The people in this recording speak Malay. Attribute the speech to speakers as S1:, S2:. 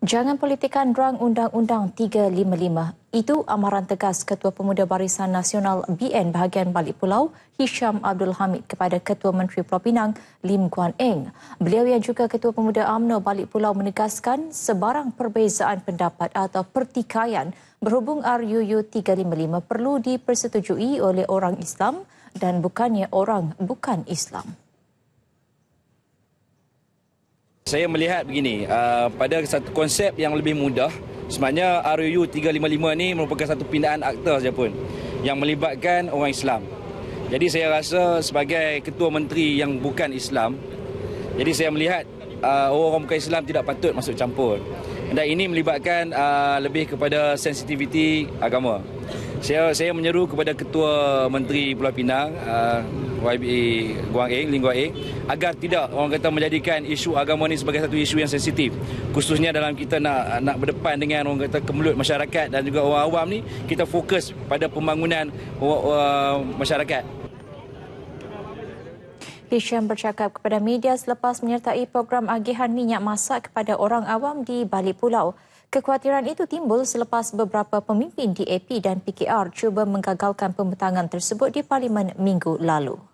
S1: Jangan politikan rang Undang-Undang 355. Itu amaran tegas Ketua Pemuda Barisan Nasional BN bahagian Balik Pulau, Hisham Abdul Hamid kepada Ketua Menteri Propinang Lim Guan Eng. Beliau yang juga Ketua Pemuda AMNO Balik Pulau menegaskan sebarang perbezaan pendapat atau pertikaian berhubung RUU 355 perlu dipersetujui oleh orang Islam dan bukannya orang bukan Islam.
S2: Saya melihat begini, uh, pada satu konsep yang lebih mudah, sebenarnya RUU 355 ni merupakan satu pindaan akta saja pun yang melibatkan orang Islam. Jadi saya rasa sebagai ketua menteri yang bukan Islam, jadi saya melihat uh, orang bukan Islam tidak patut masuk campur. Dan ini melibatkan uh, lebih kepada sensitiviti agama saya saya menyeru kepada ketua menteri Pulau Pinang uh, YB Guang Eng Lingua Eng agar tidak orang kata menjadikan isu agama ini sebagai satu isu yang sensitif khususnya dalam kita nak nak berdepan dengan orang kata kemelut masyarakat dan juga orang awam ni kita fokus pada pembangunan uh, masyarakat
S1: Bisham bercakap kepada media selepas menyertai program agihan minyak masak kepada orang awam di Bali Pulau. Kekhawatiran itu timbul selepas beberapa pemimpin DAP dan PKR cuba menggagalkan pembentangan tersebut di Parlimen minggu lalu.